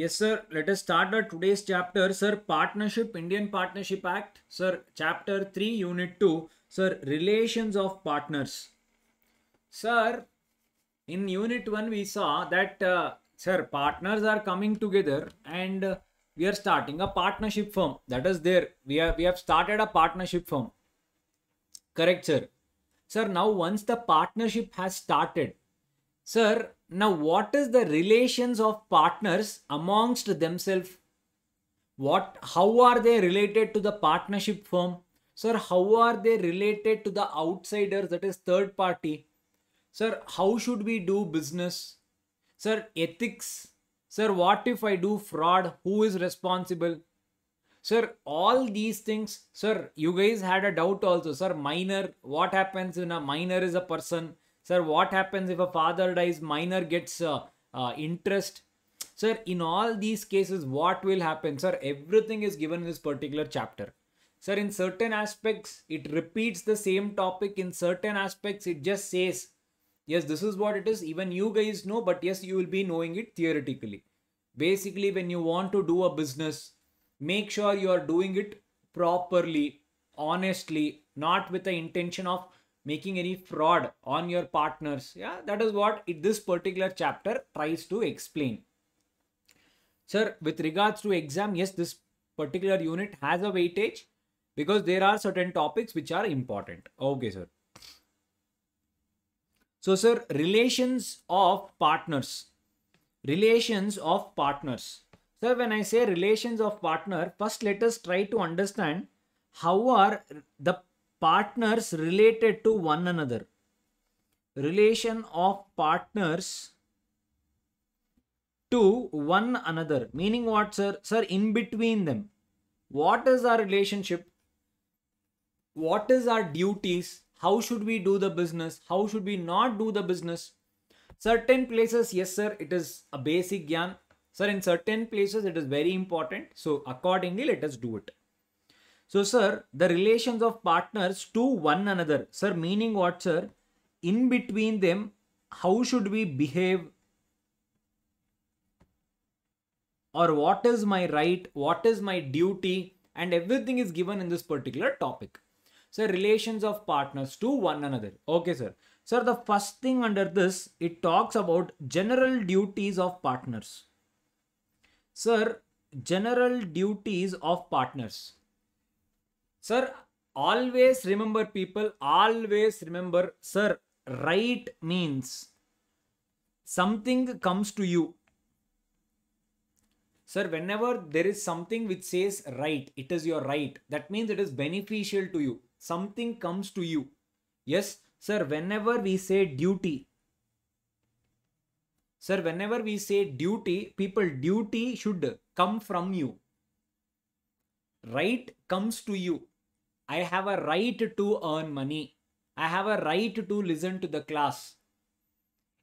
Yes, sir. Let us start our today's chapter, sir. Partnership, Indian Partnership Act, sir. Chapter 3, Unit 2, sir. Relations of partners. Sir, in Unit 1, we saw that, uh, sir, partners are coming together and uh, we are starting a partnership firm. That is there. We, have we have started a partnership firm. Correct, sir. Sir, now once the partnership has started, Sir, now what is the relations of partners amongst themselves? What, how are they related to the partnership firm? Sir, how are they related to the outsiders that is third party? Sir, how should we do business? Sir, ethics. Sir, what if I do fraud? Who is responsible? Sir, all these things. Sir, you guys had a doubt also. Sir, minor. What happens when a minor is a person? Sir, what happens if a father dies, minor gets uh, uh, interest? Sir, in all these cases, what will happen? Sir, everything is given in this particular chapter. Sir, in certain aspects, it repeats the same topic. In certain aspects, it just says, yes, this is what it is. Even you guys know, but yes, you will be knowing it theoretically. Basically, when you want to do a business, make sure you are doing it properly, honestly, not with the intention of making any fraud on your partners. Yeah, that is what it, this particular chapter tries to explain. Sir, with regards to exam, yes, this particular unit has a weightage because there are certain topics which are important. Okay, sir. So, sir, relations of partners. Relations of partners. Sir, when I say relations of partner, first let us try to understand how are the partners related to one another relation of partners to one another meaning what sir sir in between them what is our relationship what is our duties how should we do the business how should we not do the business certain places yes sir it is a basic gyan sir in certain places it is very important so accordingly let us do it so, sir, the relations of partners to one another, sir, meaning what, sir? In between them, how should we behave? Or what is my right? What is my duty? And everything is given in this particular topic. So, relations of partners to one another. Okay, sir. Sir, the first thing under this, it talks about general duties of partners. Sir, general duties of partners Sir, always remember people, always remember, sir, right means something comes to you. Sir, whenever there is something which says right, it is your right. That means it is beneficial to you. Something comes to you. Yes, sir, whenever we say duty, sir whenever we say duty people duty should come from you right comes to you i have a right to earn money i have a right to listen to the class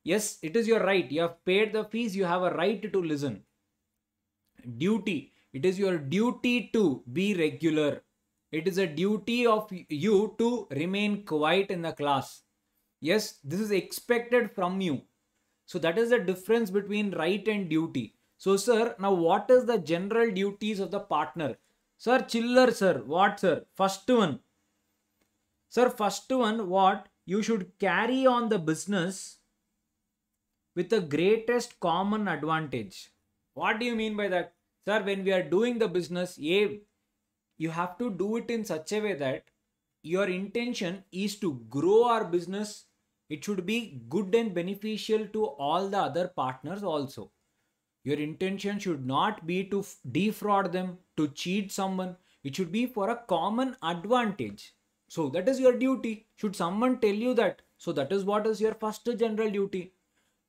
yes it is your right you have paid the fees you have a right to listen duty it is your duty to be regular it is a duty of you to remain quiet in the class yes this is expected from you so that is the difference between right and duty so sir now what is the general duties of the partner Sir, chiller, sir. What, sir? First one. Sir, first one, what? You should carry on the business with the greatest common advantage. What do you mean by that? Sir, when we are doing the business, A, you have to do it in such a way that your intention is to grow our business. It should be good and beneficial to all the other partners also. Your intention should not be to defraud them, to cheat someone. It should be for a common advantage. So that is your duty. Should someone tell you that? So that is what is your first general duty.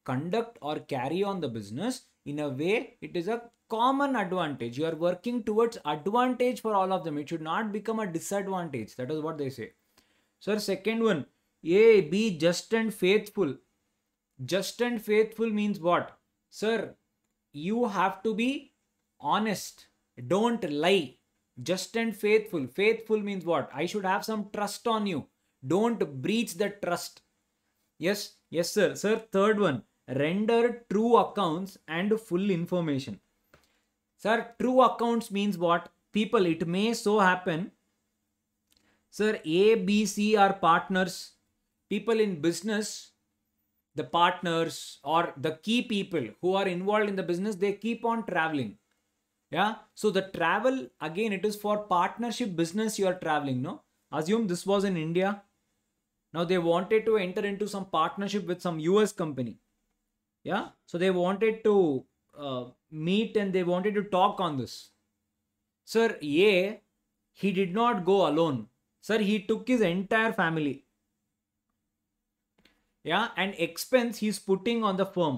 Conduct or carry on the business in a way it is a common advantage. You are working towards advantage for all of them. It should not become a disadvantage. That is what they say. Sir, second one. A. Be just and faithful. Just and faithful means what? Sir, you have to be honest. Don't lie. Just and faithful. Faithful means what? I should have some trust on you. Don't breach the trust. Yes, yes, sir. Sir, third one render true accounts and full information. Sir, true accounts means what? People, it may so happen. Sir, A, B, C are partners. People in business the partners or the key people who are involved in the business they keep on traveling yeah so the travel again it is for partnership business you are traveling no assume this was in india now they wanted to enter into some partnership with some us company yeah so they wanted to uh, meet and they wanted to talk on this sir a he did not go alone sir he took his entire family yeah and expense he's putting on the firm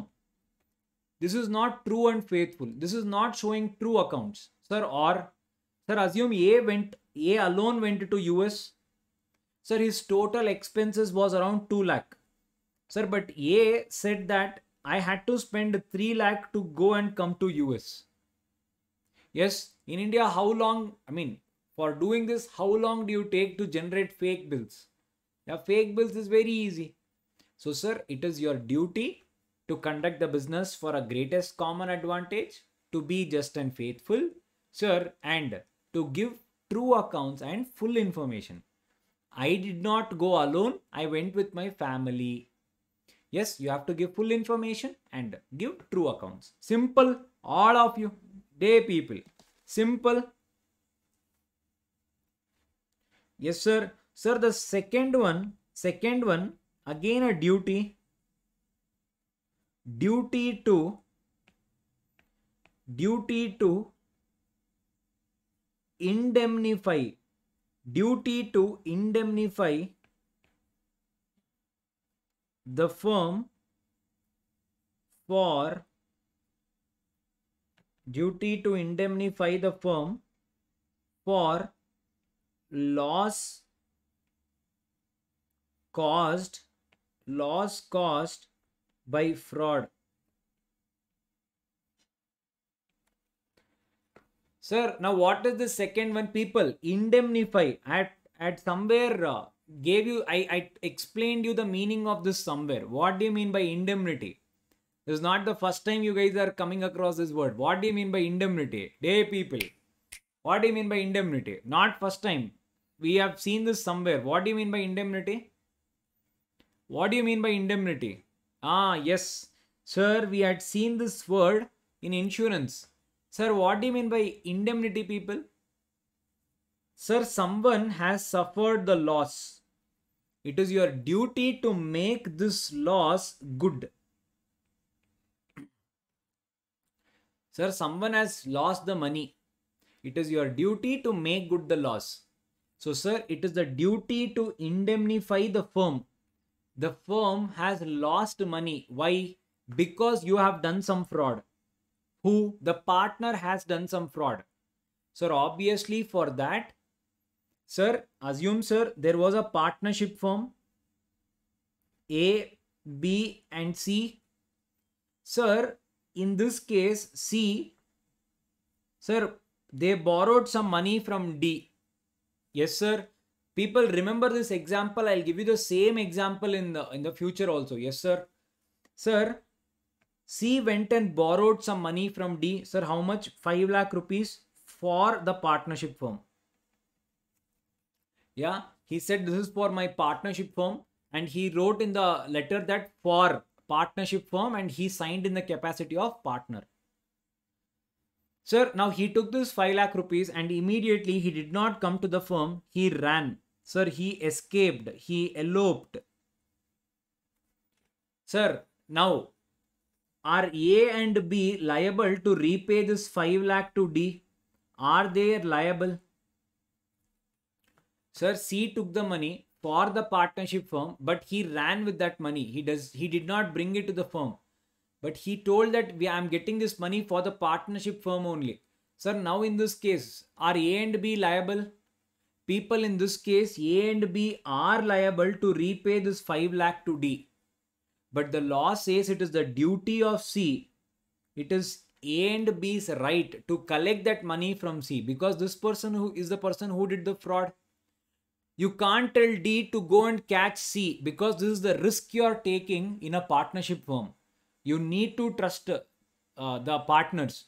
this is not true and faithful this is not showing true accounts sir or sir assume a went a alone went to us sir his total expenses was around 2 lakh sir but a said that i had to spend 3 lakh to go and come to us yes in india how long i mean for doing this how long do you take to generate fake bills yeah fake bills is very easy so, sir, it is your duty to conduct the business for a greatest common advantage, to be just and faithful, sir, and to give true accounts and full information. I did not go alone, I went with my family. Yes, you have to give full information and give true accounts. Simple, all of you, day people. Simple. Yes, sir. Sir, the second one, second one again a duty duty to duty to indemnify duty to indemnify the firm for duty to indemnify the firm for loss caused loss caused by fraud. Sir, now what is the second one? People indemnify at at somewhere uh, gave you I, I explained you the meaning of this somewhere. What do you mean by indemnity? This is not the first time you guys are coming across this word. What do you mean by indemnity? Day people. What do you mean by indemnity? Not first time. We have seen this somewhere. What do you mean by indemnity? What do you mean by indemnity? Ah, yes. Sir, we had seen this word in insurance. Sir, what do you mean by indemnity people? Sir, someone has suffered the loss. It is your duty to make this loss good. Sir, someone has lost the money. It is your duty to make good the loss. So, sir, it is the duty to indemnify the firm the firm has lost money. Why? Because you have done some fraud. Who? The partner has done some fraud. Sir, obviously for that, sir, assume, sir, there was a partnership firm A, B, and C. Sir, in this case, C, sir, they borrowed some money from D. Yes, sir people remember this example i'll give you the same example in the in the future also yes sir sir c went and borrowed some money from d sir how much 5 lakh rupees for the partnership firm yeah he said this is for my partnership firm and he wrote in the letter that for partnership firm and he signed in the capacity of partner Sir, now he took this 5 lakh rupees and immediately he did not come to the firm, he ran. Sir, he escaped. He eloped. Sir, now are A and B liable to repay this 5 lakh to D? Are they liable? Sir, C took the money for the partnership firm, but he ran with that money. He does he did not bring it to the firm. But he told that we, I'm getting this money for the partnership firm only. Sir, now in this case, are A and B liable? people in this case A and B are liable to repay this 5 lakh to D. But the law says it is the duty of C. It is A and B's right to collect that money from C because this person who is the person who did the fraud. You can't tell D to go and catch C because this is the risk you're taking in a partnership firm. You need to trust uh, the partners.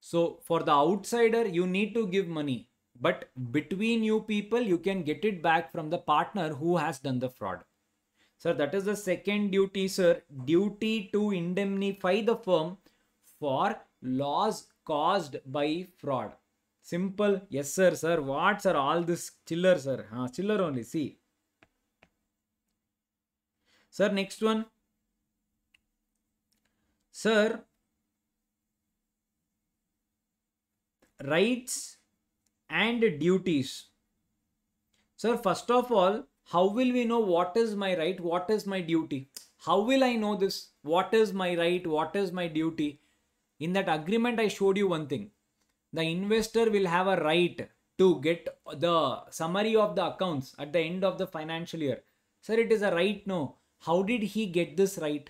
So for the outsider, you need to give money but between you people, you can get it back from the partner who has done the fraud. Sir, that is the second duty, sir. Duty to indemnify the firm for loss caused by fraud. Simple. Yes, sir, sir. What, sir? All this chiller, sir. Huh, chiller only. See. Sir, next one. Sir, rights and duties. Sir, first of all, how will we know what is my right, what is my duty? How will I know this? What is my right, what is my duty? In that agreement, I showed you one thing. The investor will have a right to get the summary of the accounts at the end of the financial year. Sir, it is a right, no. How did he get this right?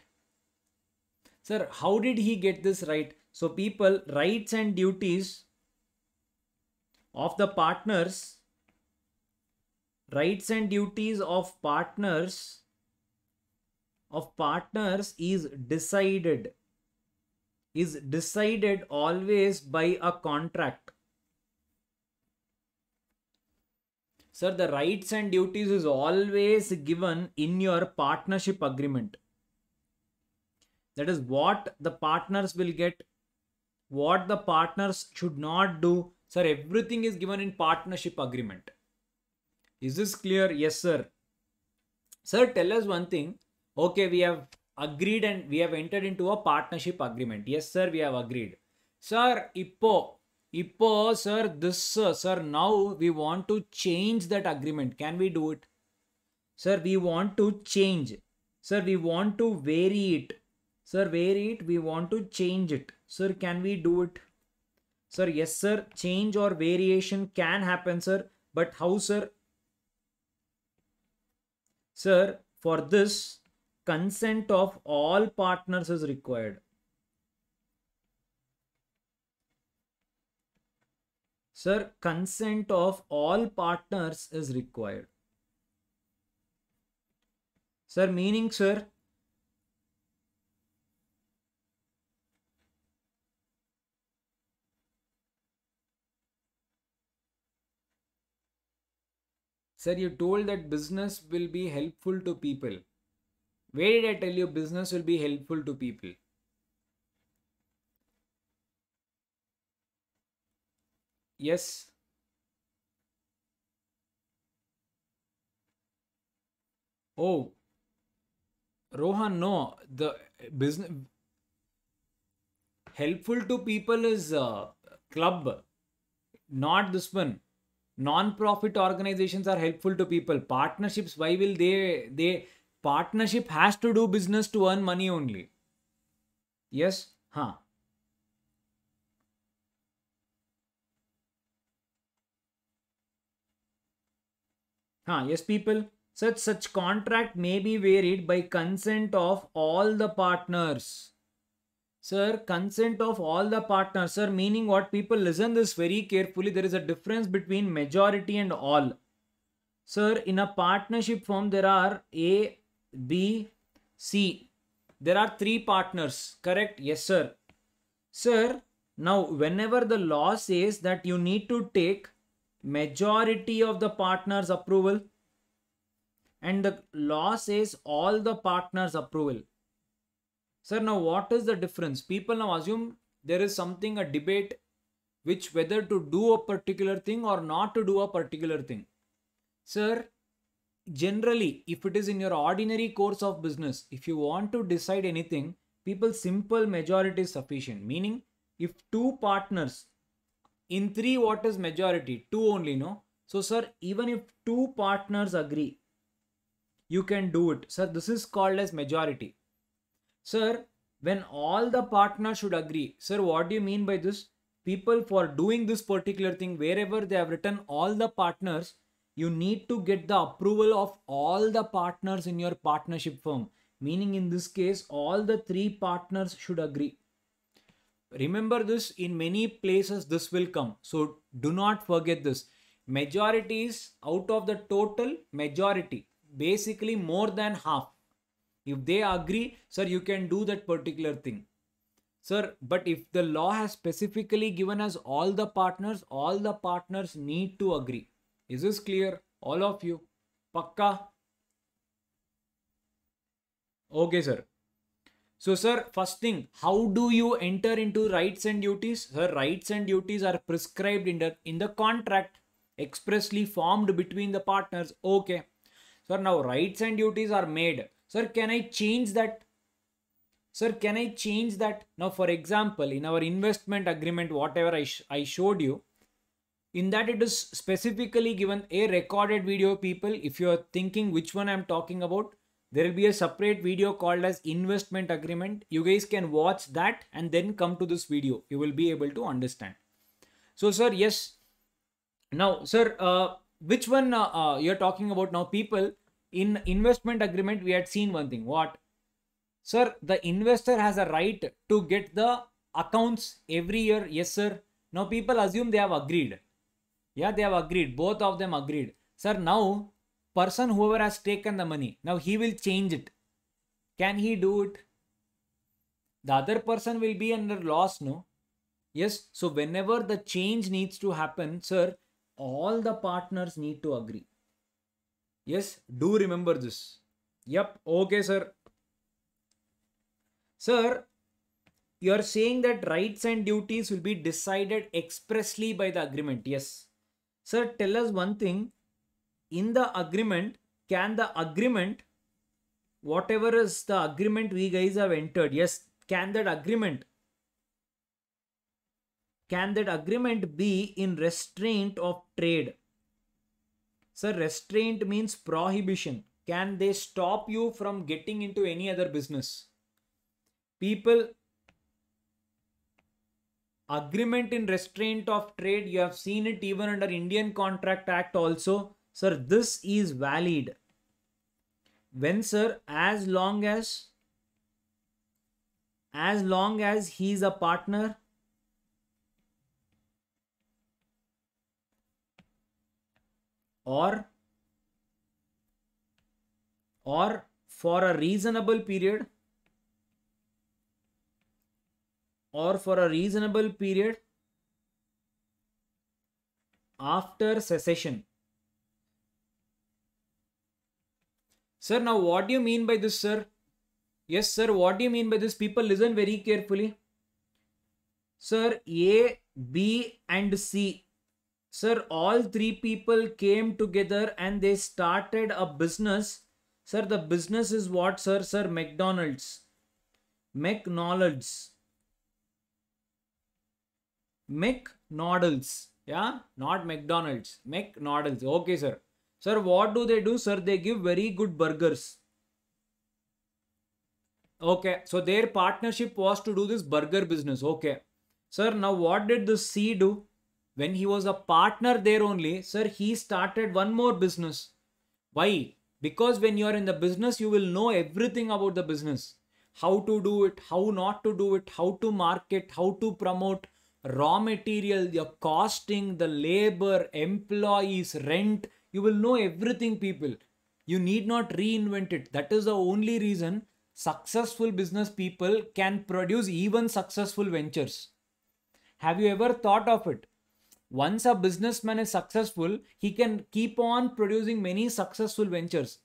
Sir, how did he get this right? So people, rights and duties of the partners rights and duties of partners of partners is decided is decided always by a contract sir the rights and duties is always given in your partnership agreement that is what the partners will get what the partners should not do Sir, everything is given in partnership agreement. Is this clear? Yes, sir. Sir, tell us one thing. Okay, we have agreed and we have entered into a partnership agreement. Yes, sir, we have agreed. Sir, Ipo, Ipo, sir, this, sir, now we want to change that agreement. Can we do it? Sir, we want to change. Sir, we want to vary it. Sir, vary it. We want to change it. Sir, can we do it? Sir, yes, sir. Change or variation can happen, sir. But how, sir? Sir, for this, consent of all partners is required. Sir, consent of all partners is required. Sir, meaning, sir, Sir, you told that business will be helpful to people. Where did I tell you business will be helpful to people? Yes. Oh, Rohan, no, the business helpful to people is uh, club, not this one non-profit organizations are helpful to people partnerships why will they they partnership has to do business to earn money only yes huh huh yes people such such contract may be varied by consent of all the partners Sir, consent of all the partners, sir, meaning what? People listen this very carefully. There is a difference between majority and all. Sir, in a partnership firm, there are A, B, C. There are three partners, correct? Yes, sir. Sir, now whenever the law says that you need to take majority of the partners approval and the law says all the partners approval Sir, now what is the difference? People now assume there is something, a debate, which whether to do a particular thing or not to do a particular thing. Sir, generally, if it is in your ordinary course of business, if you want to decide anything, people simple majority is sufficient. Meaning, if two partners, in three, what is majority? Two only, no? So, sir, even if two partners agree, you can do it. Sir, this is called as majority. Sir, when all the partners should agree. Sir, what do you mean by this? People for doing this particular thing, wherever they have written all the partners, you need to get the approval of all the partners in your partnership firm. Meaning in this case, all the three partners should agree. Remember this, in many places this will come. So do not forget this. Majority is out of the total majority, basically more than half if they agree, sir, you can do that particular thing. Sir, but if the law has specifically given us all the partners, all the partners need to agree. Is this clear? All of you? Pakka? Okay, sir. So, sir, first thing, how do you enter into rights and duties? Sir, rights and duties are prescribed in the, in the contract expressly formed between the partners. Okay. Sir, now rights and duties are made. Sir, can I change that? Sir, can I change that? Now, for example, in our investment agreement, whatever I, sh I showed you, in that it is specifically given a recorded video people. If you are thinking which one I'm talking about, there will be a separate video called as investment agreement. You guys can watch that and then come to this video. You will be able to understand. So, sir, yes. Now, sir, uh, which one uh, uh, you're talking about now people in investment agreement, we had seen one thing. What? Sir, the investor has a right to get the accounts every year. Yes, sir. Now people assume they have agreed. Yeah, they have agreed. Both of them agreed. Sir, now person whoever has taken the money, now he will change it. Can he do it? The other person will be under loss, no? Yes. So whenever the change needs to happen, sir, all the partners need to agree. Yes, do remember this. Yep, okay, sir. Sir, you are saying that rights and duties will be decided expressly by the agreement. Yes. Sir, tell us one thing. In the agreement, can the agreement, whatever is the agreement we guys have entered, yes, can that agreement can that agreement be in restraint of trade Sir, restraint means prohibition. Can they stop you from getting into any other business? People, agreement in restraint of trade, you have seen it even under Indian Contract Act also. Sir, this is valid. When, sir, as long as, as long as he is a partner, or or for a reasonable period or for a reasonable period after cessation Sir, now what do you mean by this, sir? Yes, sir, what do you mean by this? People listen very carefully. Sir, A, B, and C Sir, all three people came together and they started a business. Sir, the business is what, sir? Sir, McDonald's. McDonald's. McDonald's. Yeah, not McDonald's. McDonald's. Okay, sir. Sir, what do they do? Sir, they give very good burgers. Okay, so their partnership was to do this burger business. Okay. Sir, now what did the C do? when he was a partner there only, sir, he started one more business. Why? Because when you are in the business, you will know everything about the business how to do it, how not to do it, how to market, how to promote raw material, your costing, the labor, employees, rent. You will know everything, people. You need not reinvent it. That is the only reason successful business people can produce even successful ventures. Have you ever thought of it? once a businessman is successful, he can keep on producing many successful ventures.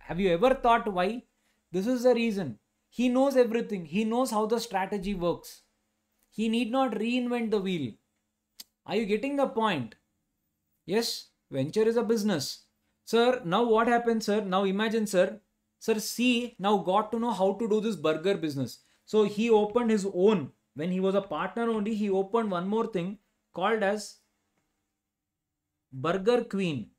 Have you ever thought why? This is the reason. He knows everything. He knows how the strategy works. He need not reinvent the wheel. Are you getting the point? Yes, venture is a business. Sir, now what happens, sir? Now imagine, sir. Sir C now got to know how to do this burger business. So he opened his own. When he was a partner only, he opened one more thing called as Burger Queen.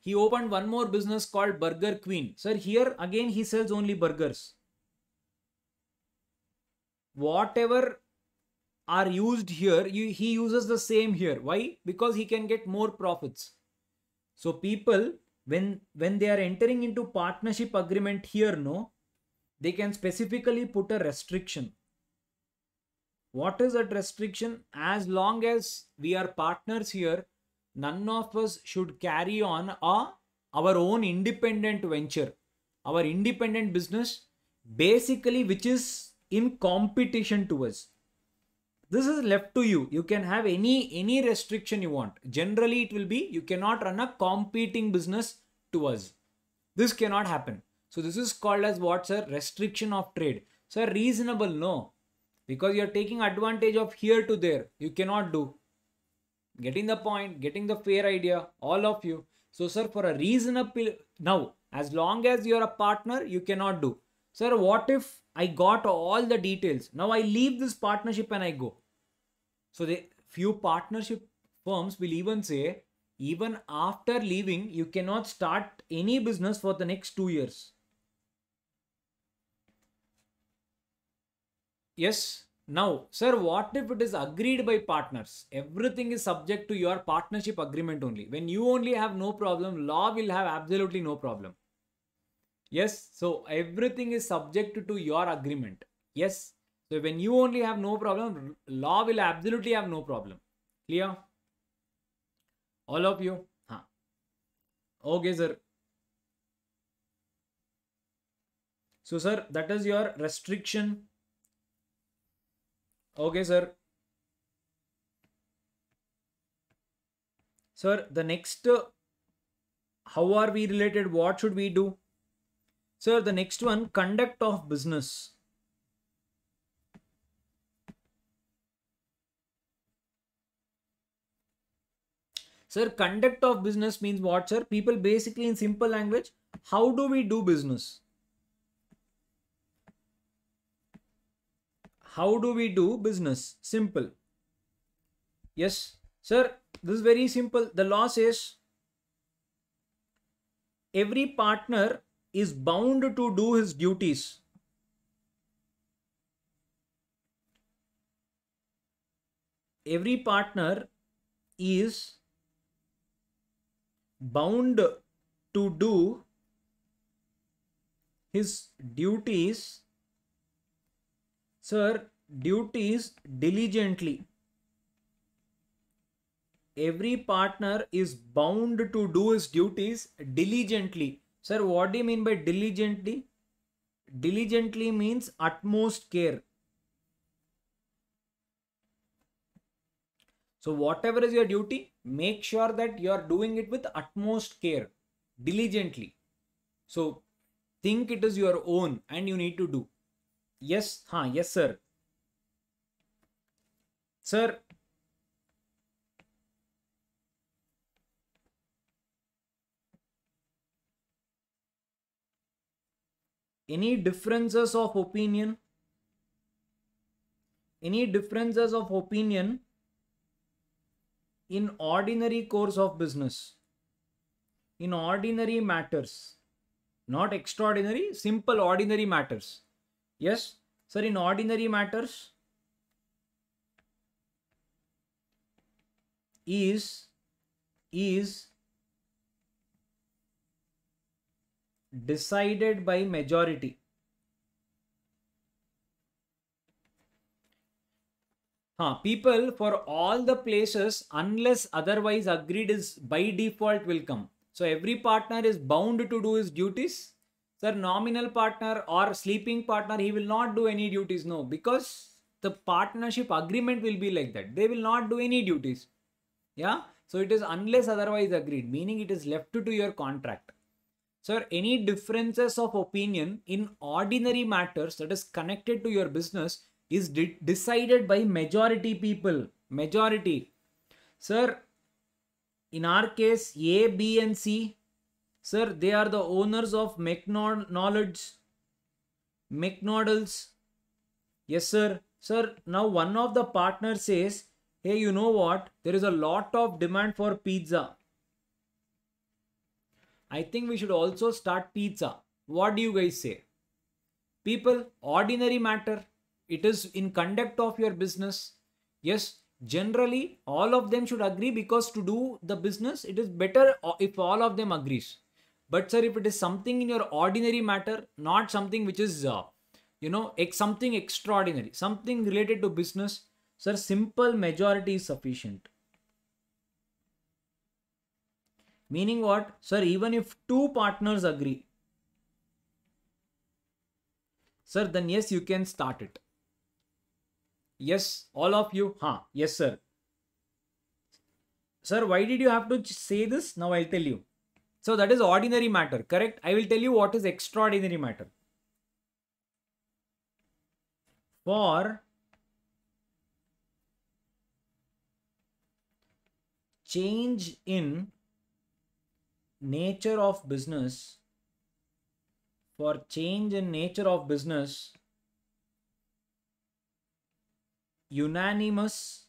He opened one more business called Burger Queen. Sir, here again he sells only burgers. Whatever are used here, he uses the same here. Why? Because he can get more profits. So people, when, when they are entering into partnership agreement here, no, they can specifically put a restriction what is that restriction? As long as we are partners here, none of us should carry on a, our own independent venture, our independent business, basically, which is in competition to us. This is left to you. You can have any any restriction you want. Generally, it will be you cannot run a competing business to us. This cannot happen. So this is called as what sir restriction of trade. a reasonable no because you are taking advantage of here to there you cannot do getting the point getting the fair idea all of you so sir for a reasonable now as long as you are a partner you cannot do sir what if i got all the details now i leave this partnership and i go so the few partnership firms will even say even after leaving you cannot start any business for the next 2 years Yes. Now, sir, what if it is agreed by partners? Everything is subject to your partnership agreement only. When you only have no problem, law will have absolutely no problem. Yes. So everything is subject to your agreement. Yes. So when you only have no problem, law will absolutely have no problem. Clear? All of you? Huh. Okay, sir. So, sir, that is your restriction Okay, sir. Sir, the next, uh, how are we related? What should we do? Sir, the next one, conduct of business. Sir, conduct of business means what, sir? People basically in simple language, how do we do business? how do we do business? Simple. Yes, sir, this is very simple. The law says every partner is bound to do his duties. Every partner is bound to do his duties Sir, duty is diligently. Every partner is bound to do his duties diligently. Sir, what do you mean by diligently? Diligently means utmost care. So, whatever is your duty, make sure that you are doing it with utmost care, diligently. So, think it is your own and you need to do yes huh yes sir sir any differences of opinion any differences of opinion in ordinary course of business in ordinary matters not extraordinary simple ordinary matters Yes, sir, in ordinary matters is is decided by majority. Huh, people for all the places unless otherwise agreed is by default will come. So every partner is bound to do his duties sir nominal partner or sleeping partner he will not do any duties no because the partnership agreement will be like that they will not do any duties yeah so it is unless otherwise agreed meaning it is left to, to your contract sir any differences of opinion in ordinary matters that is connected to your business is de decided by majority people majority sir in our case a b and c Sir, they are the owners of knowledge, McDonald's. Yes, sir. Sir, now one of the partners says, hey, you know what? There is a lot of demand for pizza. I think we should also start pizza. What do you guys say? People, ordinary matter. It is in conduct of your business. Yes, generally all of them should agree because to do the business, it is better uh, if all of them agrees. But sir, if it is something in your ordinary matter, not something which is, uh, you know, ex- something extraordinary, something related to business, sir, simple majority is sufficient. Meaning what? Sir, even if two partners agree, sir, then yes, you can start it. Yes, all of you, huh? Yes, sir. Sir, why did you have to say this? Now I'll tell you. So that is ordinary matter, correct? I will tell you what is extraordinary matter. For change in nature of business, for change in nature of business, unanimous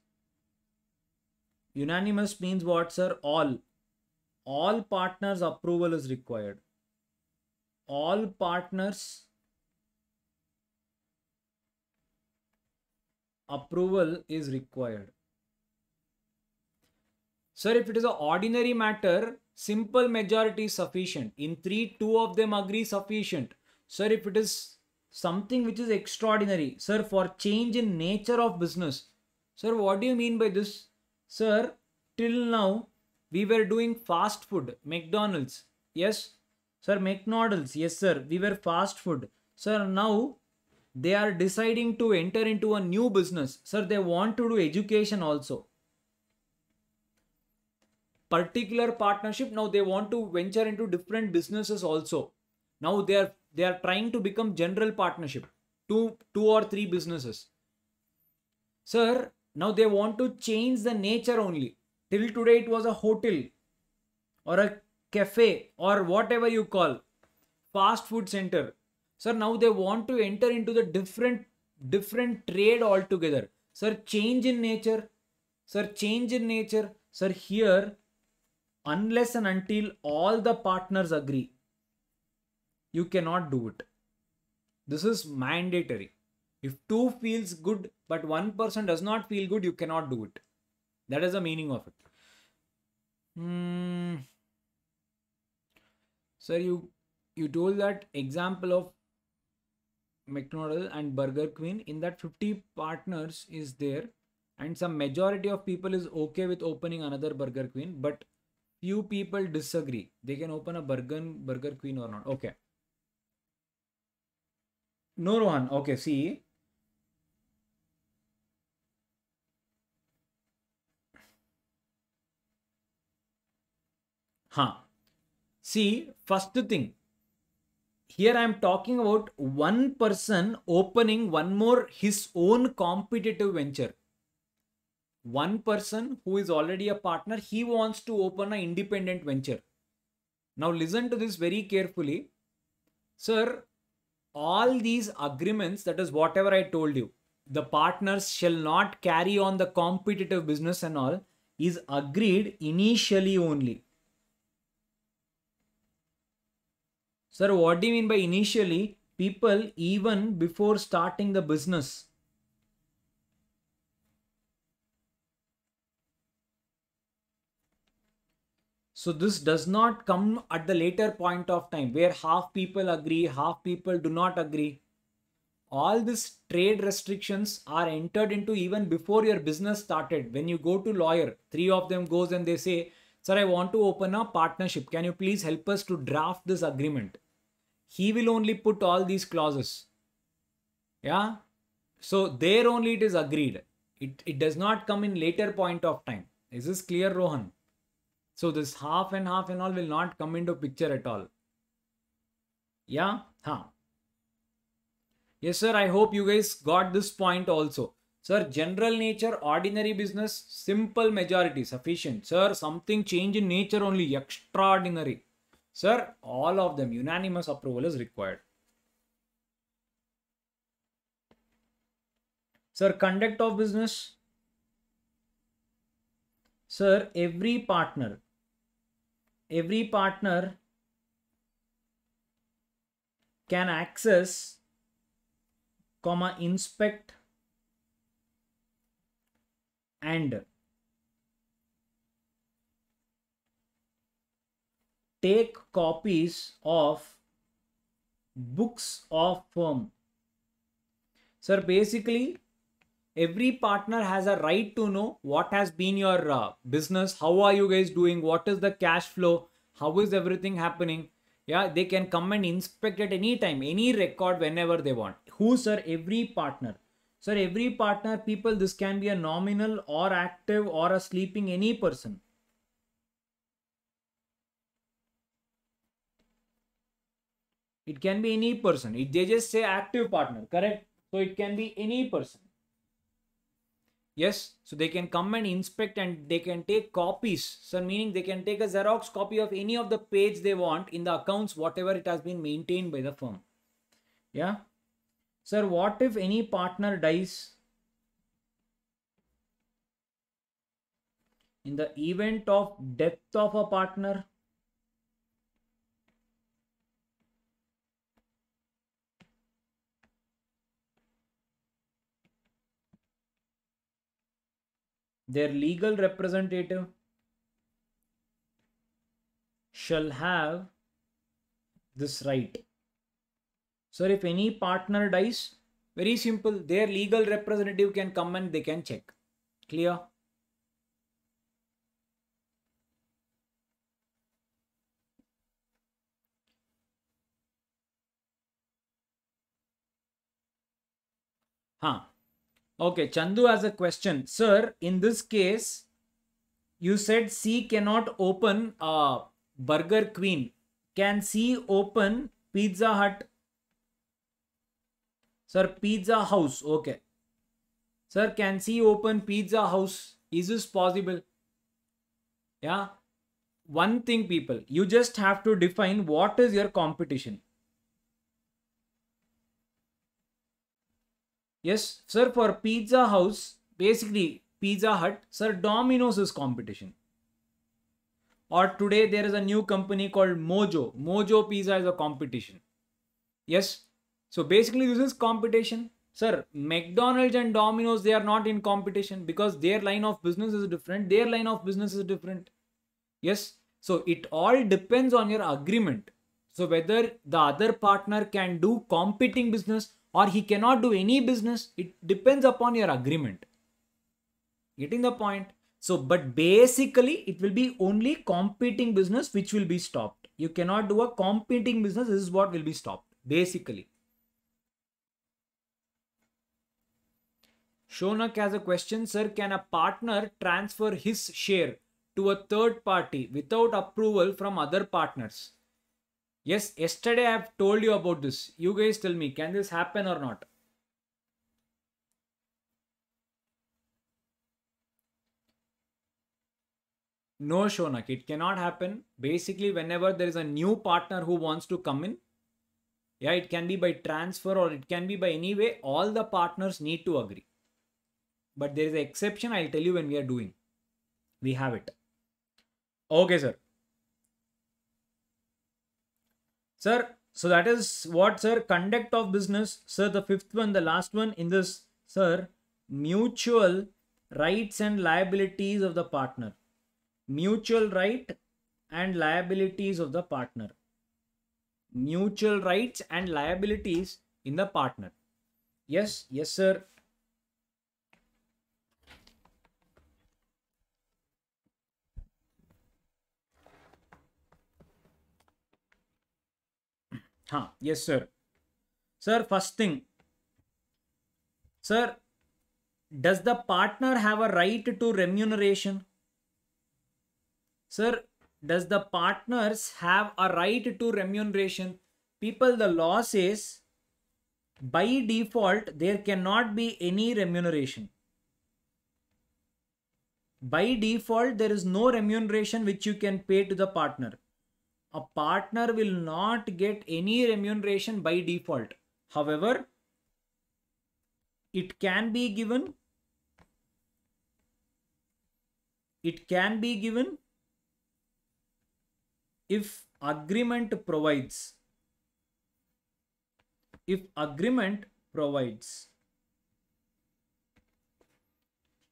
unanimous means what sir all all partners approval is required all partners approval is required sir if it is an ordinary matter simple majority is sufficient in 3 two of them agree sufficient sir if it is something which is extraordinary sir for change in nature of business sir what do you mean by this sir till now we were doing fast food, McDonald's. Yes, sir, McDonald's. Yes, sir, we were fast food. Sir, now they are deciding to enter into a new business. Sir, they want to do education also. Particular partnership, now they want to venture into different businesses also. Now they are they are trying to become general partnership, two two or three businesses. Sir, now they want to change the nature only. Till today, it was a hotel or a cafe or whatever you call fast food center. Sir, now they want to enter into the different different trade altogether. Sir, change in nature. Sir, change in nature. Sir, here, unless and until all the partners agree, you cannot do it. This is mandatory. If two feels good but one person does not feel good, you cannot do it. That is the meaning of it. Hmm. Sir, you you told that example of McDonald and Burger Queen in that 50 partners is there and some majority of people is okay with opening another Burger Queen but few people disagree. They can open a Burger, Burger Queen or not. Okay. No one. Okay, see Huh. See, first thing, here I am talking about one person opening one more his own competitive venture. One person who is already a partner, he wants to open an independent venture. Now listen to this very carefully. Sir, all these agreements, that is whatever I told you, the partners shall not carry on the competitive business and all, is agreed initially only Sir, what do you mean by initially? People, even before starting the business, So this does not come at the later point of time where half people agree, half people do not agree. All these trade restrictions are entered into even before your business started. When you go to lawyer, three of them goes and they say, Sir, I want to open a partnership. Can you please help us to draft this agreement? He will only put all these clauses. Yeah. So there only it is agreed. It, it does not come in later point of time. Is this clear, Rohan? So this half and half and all will not come into picture at all. Yeah. Huh. Yes, sir. I hope you guys got this point also. Sir, general nature, ordinary business, simple majority, sufficient. Sir, something change in nature only, extraordinary. Sir, all of them, unanimous approval is required. Sir, conduct of business. Sir, every partner, every partner can access, comma, inspect, and take copies of books of firm. Sir, basically, every partner has a right to know what has been your uh, business, how are you guys doing, what is the cash flow, how is everything happening. Yeah, they can come and inspect at any time, any record whenever they want. Who, sir? Every partner. Sir, every partner, people, this can be a nominal or active or a sleeping, any person. It can be any person. It, they just say active partner, correct? So it can be any person. Yes, so they can come and inspect and they can take copies. So meaning they can take a Xerox copy of any of the page they want in the accounts, whatever it has been maintained by the firm. Yeah. Sir, what if any partner dies? In the event of death of a partner, their legal representative shall have this right Sir, if any partner dies, very simple, their legal representative can come and they can check. Clear? Huh. Okay, Chandu has a question. Sir, in this case, you said C cannot open uh, Burger Queen. Can C open Pizza Hut Sir, pizza house. Okay. Sir, can see open pizza house? Is this possible? Yeah. One thing, people, you just have to define what is your competition. Yes, sir, for pizza house, basically Pizza Hut, sir, Domino's is competition. Or today there is a new company called Mojo. Mojo Pizza is a competition. Yes, so basically this is competition. Sir, McDonald's and Domino's, they are not in competition because their line of business is different. Their line of business is different. Yes. So it all depends on your agreement. So whether the other partner can do competing business or he cannot do any business, it depends upon your agreement. Getting the point? So, but basically it will be only competing business which will be stopped. You cannot do a competing business. This is what will be stopped basically. Shonak has a question, sir, can a partner transfer his share to a third party without approval from other partners? Yes, yesterday I have told you about this. You guys tell me, can this happen or not? No, Shonak, it cannot happen. Basically, whenever there is a new partner who wants to come in, yeah, it can be by transfer or it can be by any way, all the partners need to agree but there is an exception i'll tell you when we are doing we have it okay sir sir so that is what sir conduct of business sir the fifth one the last one in this sir mutual rights and liabilities of the partner mutual right and liabilities of the partner mutual rights and liabilities in the partner yes yes sir Yes, sir. Sir, first thing. Sir, does the partner have a right to remuneration sir does the partners have a right to remuneration people the law says by default there cannot be any remuneration by default there is no remuneration which you can pay to the partner a partner will not get any remuneration by default. However, it can be given it can be given if agreement provides if agreement provides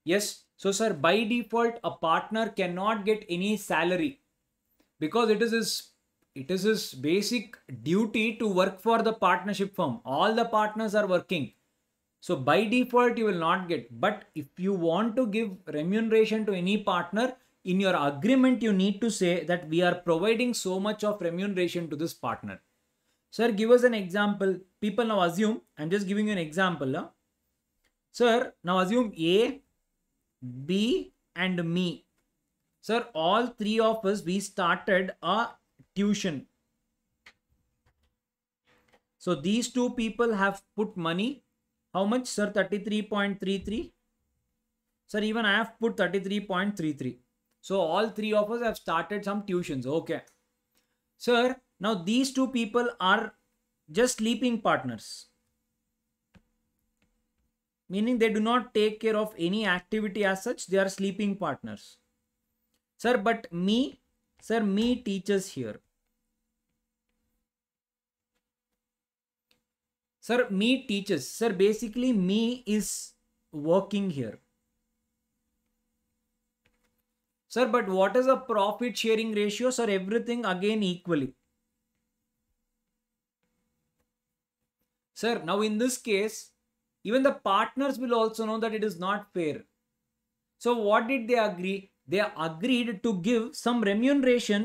yes so sir by default a partner cannot get any salary because it is his it is his basic duty to work for the partnership firm all the partners are working so by default you will not get but if you want to give remuneration to any partner in your agreement you need to say that we are providing so much of remuneration to this partner sir give us an example people now assume i'm just giving you an example huh? sir now assume a b and me Sir, all three of us, we started a tuition. So these two people have put money. How much, sir? 33.33. Sir, even I have put 33.33. So all three of us have started some tuitions. Okay. Sir, now these two people are just sleeping partners. Meaning they do not take care of any activity as such. They are sleeping partners. Sir, but me, sir, me teaches here. Sir, me teaches. Sir, basically me is working here. Sir, but what is a profit sharing ratio? Sir, everything again equally. Sir, now in this case, even the partners will also know that it is not fair. So what did they agree? they agreed to give some remuneration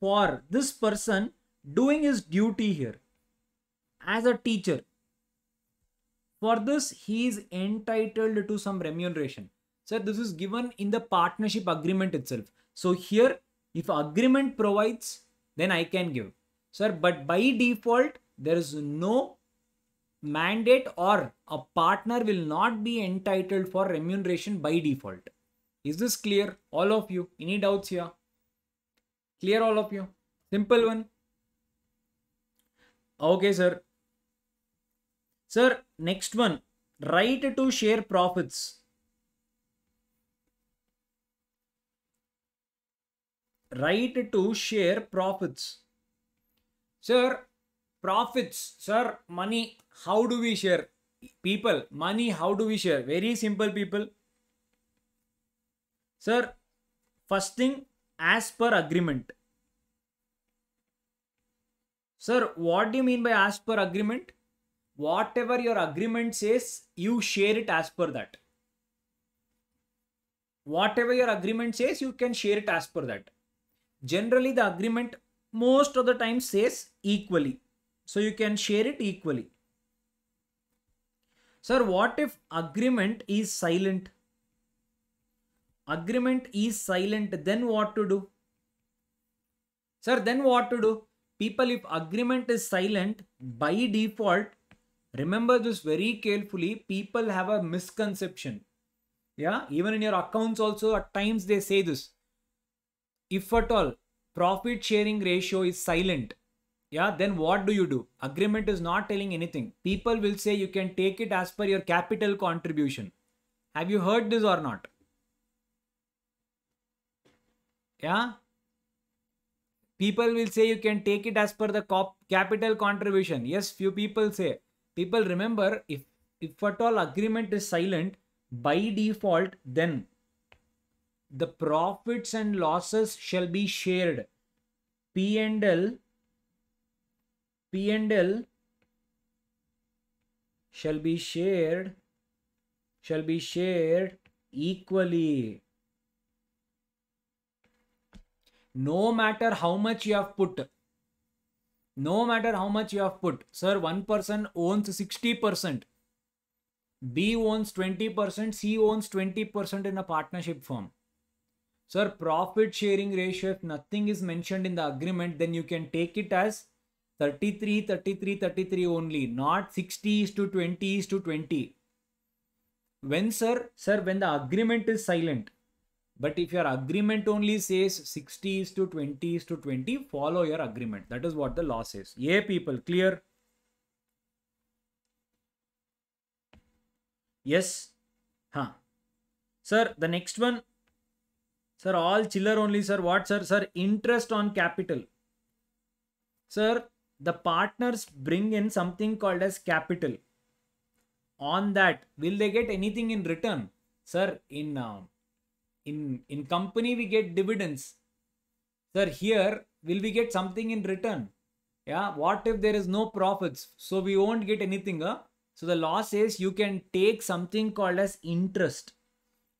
for this person doing his duty here as a teacher. For this, he is entitled to some remuneration. So this is given in the partnership agreement itself. So here, if agreement provides, then I can give. Sir, but by default, there is no mandate or a partner will not be entitled for remuneration by default. Is this clear? All of you? Any doubts here? Clear all of you? Simple one. Okay, sir. Sir, next one. Right to share profits. Right to share profits. Sir, profits. Sir, money. How do we share? People, money. How do we share? Very simple, people. Sir, first thing, as per agreement. Sir, what do you mean by as per agreement? Whatever your agreement says, you share it as per that. Whatever your agreement says, you can share it as per that. Generally, the agreement most of the time says equally. So you can share it equally. Sir, what if agreement is silent? agreement is silent, then what to do? Sir, then what to do? People, if agreement is silent, by default, remember this very carefully, people have a misconception. Yeah, even in your accounts also, at times they say this. If at all, profit sharing ratio is silent, yeah, then what do you do? Agreement is not telling anything. People will say you can take it as per your capital contribution. Have you heard this or not? yeah people will say you can take it as per the cop capital contribution yes few people say people remember if if at all agreement is silent by default then the profits and losses shall be shared p and l p and l shall be shared shall be shared equally no matter how much you have put no matter how much you have put sir one person owns 60% b owns 20% c owns 20% in a partnership firm sir profit sharing ratio if nothing is mentioned in the agreement then you can take it as 33 33 33 only not 60 is to 20 is to 20 when sir sir when the agreement is silent but if your agreement only says 60 is to 20 is to 20, follow your agreement. That is what the law says. Yeah, people, clear? Yes? Huh. Sir, the next one. Sir, all chiller only, sir. What, sir? Sir, interest on capital. Sir, the partners bring in something called as capital. On that, will they get anything in return? Sir, in... Uh, in in company we get dividends sir here will we get something in return yeah what if there is no profits so we won't get anything huh? so the law says you can take something called as interest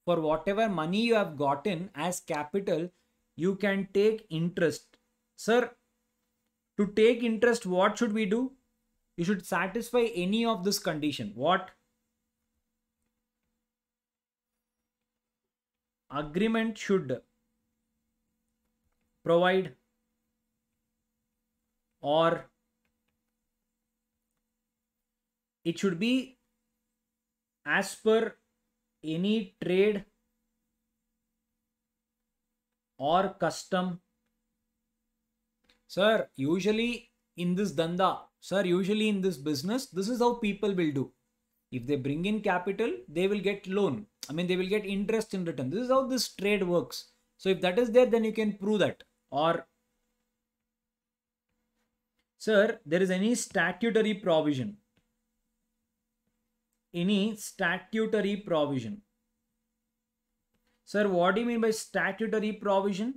for whatever money you have gotten as capital you can take interest sir to take interest what should we do you should satisfy any of this condition what agreement should provide or it should be as per any trade or custom sir usually in this danda sir usually in this business this is how people will do if they bring in capital they will get loan I mean, they will get interest in return. This is how this trade works. So if that is there, then you can prove that. Or, sir, there is any statutory provision. Any statutory provision. Sir, what do you mean by statutory provision?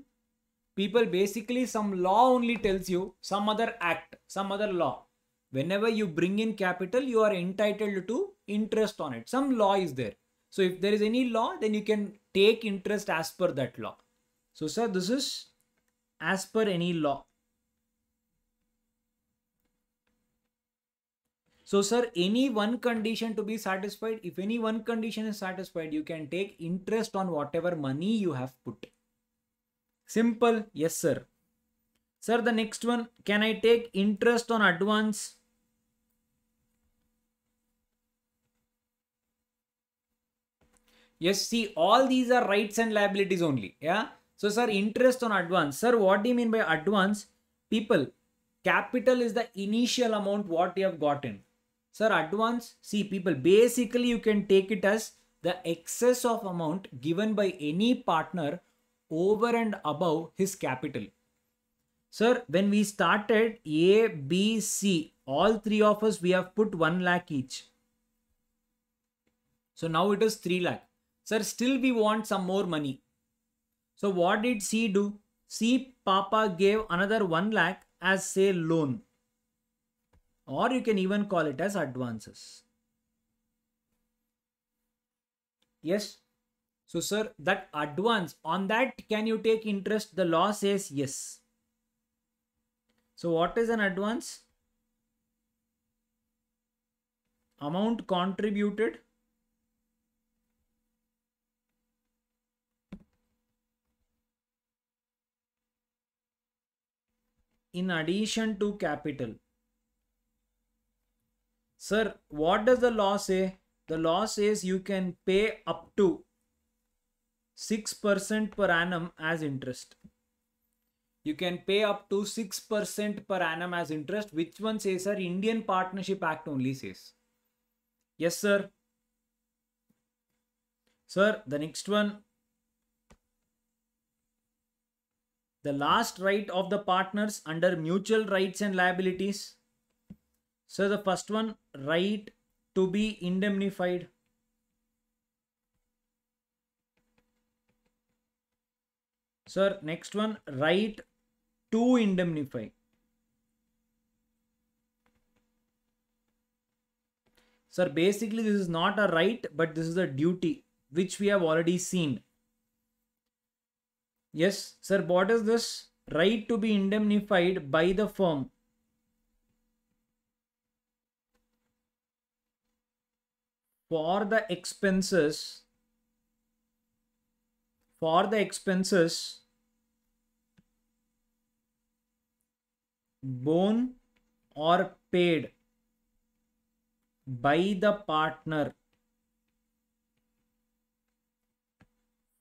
People basically, some law only tells you some other act, some other law. Whenever you bring in capital, you are entitled to interest on it. Some law is there. So if there is any law, then you can take interest as per that law. So sir, this is as per any law. So sir, any one condition to be satisfied, if any one condition is satisfied, you can take interest on whatever money you have put. Simple, yes sir. Sir, the next one, can I take interest on advance? Yes, see, all these are rights and liabilities only. Yeah. So, sir, interest on advance. Sir, what do you mean by advance? People, capital is the initial amount what you have gotten. Sir, advance, see, people, basically you can take it as the excess of amount given by any partner over and above his capital. Sir, when we started A, B, C, all three of us, we have put 1 lakh each. So now it is 3 lakh. Sir, still we want some more money. So what did C do? C Papa gave another 1 lakh as say loan. Or you can even call it as advances. Yes. So sir, that advance, on that can you take interest? The law says yes. So what is an advance? Amount contributed in addition to capital. Sir, what does the law say? The law says you can pay up to 6% per annum as interest. You can pay up to 6% per annum as interest, which one says, sir, Indian Partnership Act only says. Yes, sir. Sir, the next one, the last right of the partners under mutual rights and liabilities. So the first one, right to be indemnified. Sir, next one, right to indemnify. Sir, basically this is not a right, but this is a duty, which we have already seen. Yes, sir, what is this? Right to be indemnified by the firm. For the expenses, for the expenses borne or paid by the partner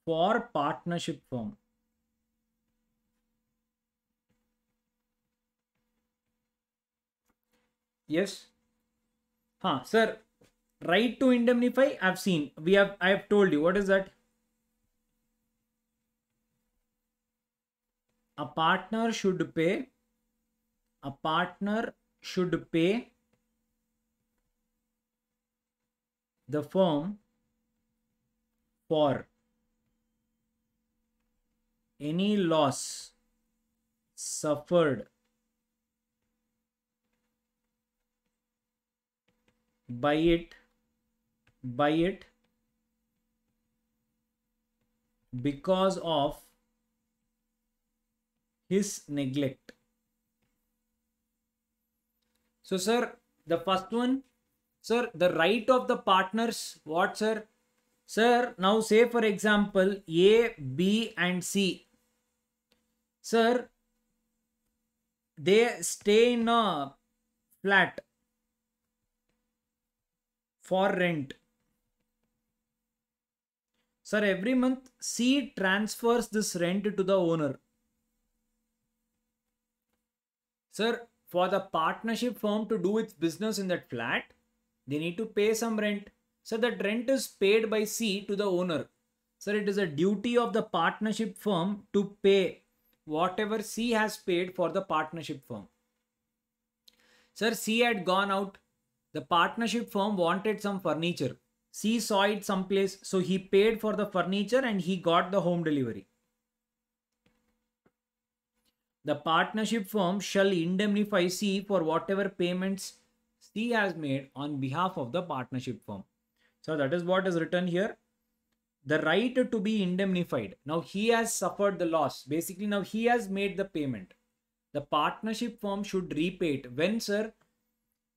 for partnership firm. Yes. Huh, sir. Right to indemnify, I've seen. We have I have told you. What is that? A partner should pay. A partner should pay the firm for any loss suffered buy it buy it because of his neglect so sir the first one sir the right of the partners what sir sir now say for example a b and c sir they stay in a flat for rent. Sir, every month C transfers this rent to the owner. Sir, for the partnership firm to do its business in that flat, they need to pay some rent. So that rent is paid by C to the owner. Sir, it is a duty of the partnership firm to pay whatever C has paid for the partnership firm. Sir, C had gone out the partnership firm wanted some furniture. C saw it someplace, so he paid for the furniture and he got the home delivery. The partnership firm shall indemnify C for whatever payments C has made on behalf of the partnership firm. So that is what is written here. The right to be indemnified. Now he has suffered the loss. Basically, now he has made the payment. The partnership firm should repay it. When, sir?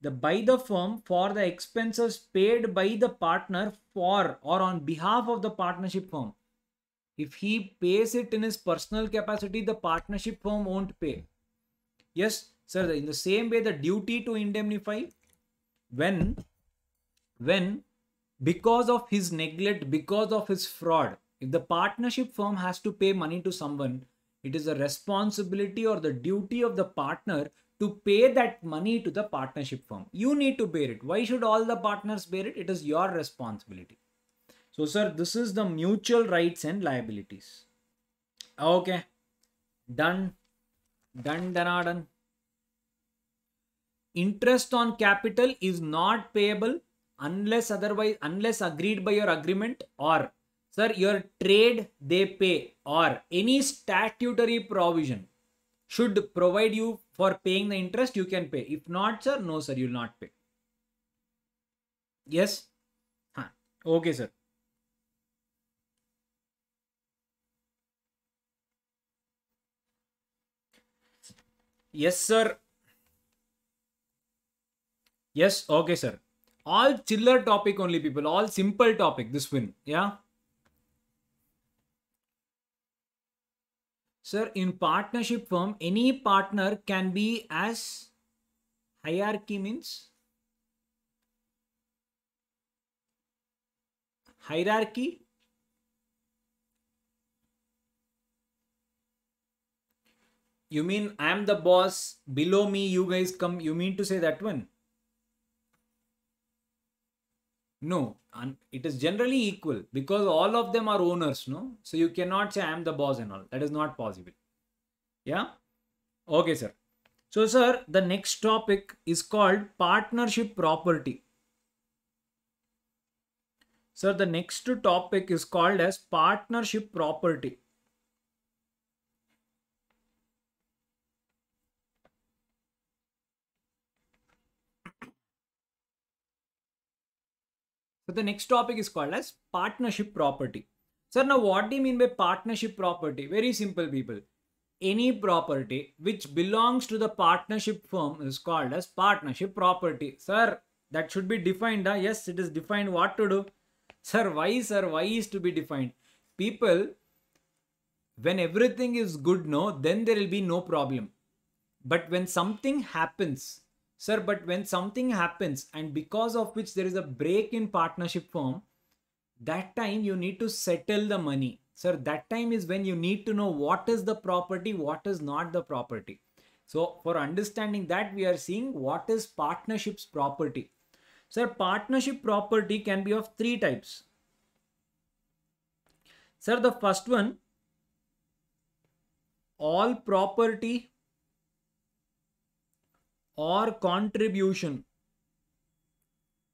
the by the firm for the expenses paid by the partner for or on behalf of the partnership firm if he pays it in his personal capacity the partnership firm won't pay yes sir in the same way the duty to indemnify when when because of his neglect because of his fraud if the partnership firm has to pay money to someone it is the responsibility or the duty of the partner to pay that money to the partnership firm. You need to bear it. Why should all the partners bear it? It is your responsibility. So, sir, this is the mutual rights and liabilities. Okay. Done. Done, done, done. Interest on capital is not payable unless otherwise, unless agreed by your agreement or, sir, your trade they pay or any statutory provision should provide you for paying the interest, you can pay. If not, sir, no, sir, you will not pay. Yes? Huh. Okay, sir. Yes, sir. Yes, okay, sir. All chiller topic only, people. All simple topic, this win. Yeah. Sir, in partnership firm, any partner can be as hierarchy means hierarchy You mean I am the boss, below me you guys come, you mean to say that one? No, and it is generally equal because all of them are owners, no? So you cannot say I am the boss and all. That is not possible. Yeah? Okay, sir. So, sir, the next topic is called partnership property. Sir, the next topic is called as partnership property. So the next topic is called as partnership property. Sir, now what do you mean by partnership property? Very simple people. Any property which belongs to the partnership firm is called as partnership property. Sir, that should be defined. Huh? Yes, it is defined what to do. Sir, why, sir, why is to be defined? People, when everything is good, no, then there will be no problem. But when something happens, Sir, but when something happens and because of which there is a break in partnership form, that time you need to settle the money. Sir, that time is when you need to know what is the property, what is not the property. So for understanding that, we are seeing what is partnership's property. Sir, partnership property can be of three types. Sir, the first one, all property or contribution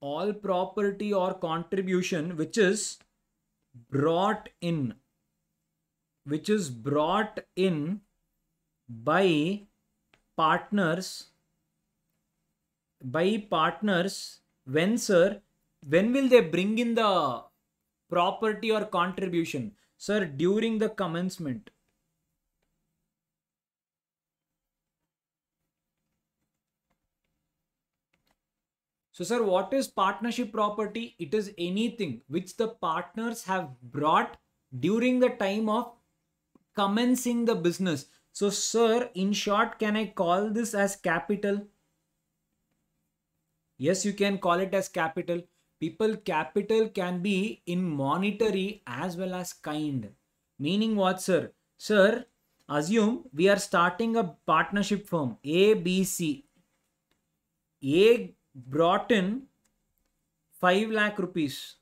all property or contribution which is brought in which is brought in by partners by partners when sir when will they bring in the property or contribution sir during the commencement So, sir, what is partnership property? It is anything which the partners have brought during the time of commencing the business. So, sir, in short, can I call this as capital? Yes, you can call it as capital. People, capital can be in monetary as well as kind. Meaning what, sir? Sir, assume we are starting a partnership firm ABC. A brought in 5 lakh rupees.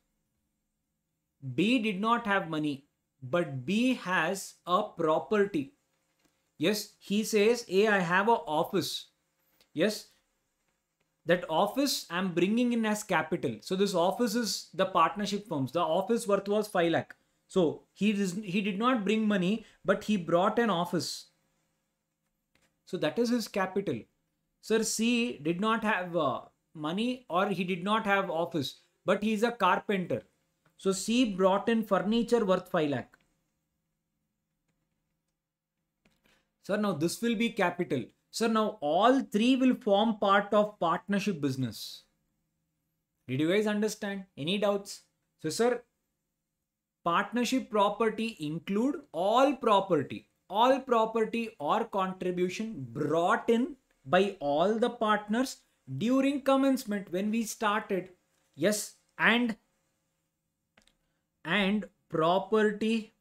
B did not have money, but B has a property. Yes, he says, A, I have an office. Yes, that office I'm bringing in as capital. So this office is the partnership firms. The office worth was 5 lakh. So he, he did not bring money, but he brought an office. So that is his capital. Sir C did not have uh, money or he did not have office, but he is a carpenter. So C brought in furniture worth 5 lakh. Sir, now this will be capital. Sir, now all three will form part of partnership business. Did you guys understand? Any doubts? So, sir, partnership property include all property, all property or contribution brought in by all the partners during commencement when we started yes and and property